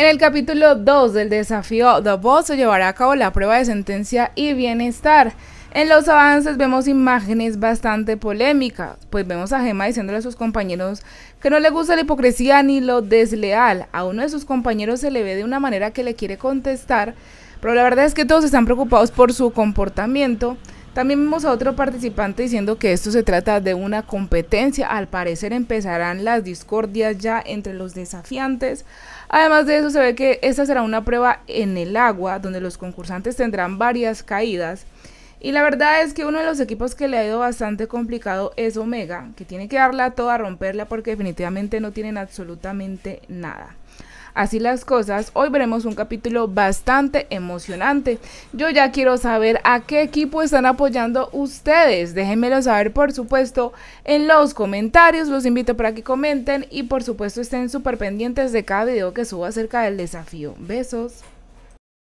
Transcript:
En el capítulo 2 del desafío The Boss se llevará a cabo la prueba de sentencia y bienestar. En los avances vemos imágenes bastante polémicas, pues vemos a Gemma diciéndole a sus compañeros que no le gusta la hipocresía ni lo desleal. A uno de sus compañeros se le ve de una manera que le quiere contestar, pero la verdad es que todos están preocupados por su comportamiento también vemos a otro participante diciendo que esto se trata de una competencia. Al parecer empezarán las discordias ya entre los desafiantes. Además de eso se ve que esta será una prueba en el agua donde los concursantes tendrán varias caídas y la verdad es que uno de los equipos que le ha ido bastante complicado es Omega, que tiene que darla toda, romperla, porque definitivamente no tienen absolutamente nada. Así las cosas, hoy veremos un capítulo bastante emocionante. Yo ya quiero saber a qué equipo están apoyando ustedes. Déjenmelo saber, por supuesto, en los comentarios. Los invito para que comenten y, por supuesto, estén súper pendientes de cada video que suba acerca del desafío. Besos.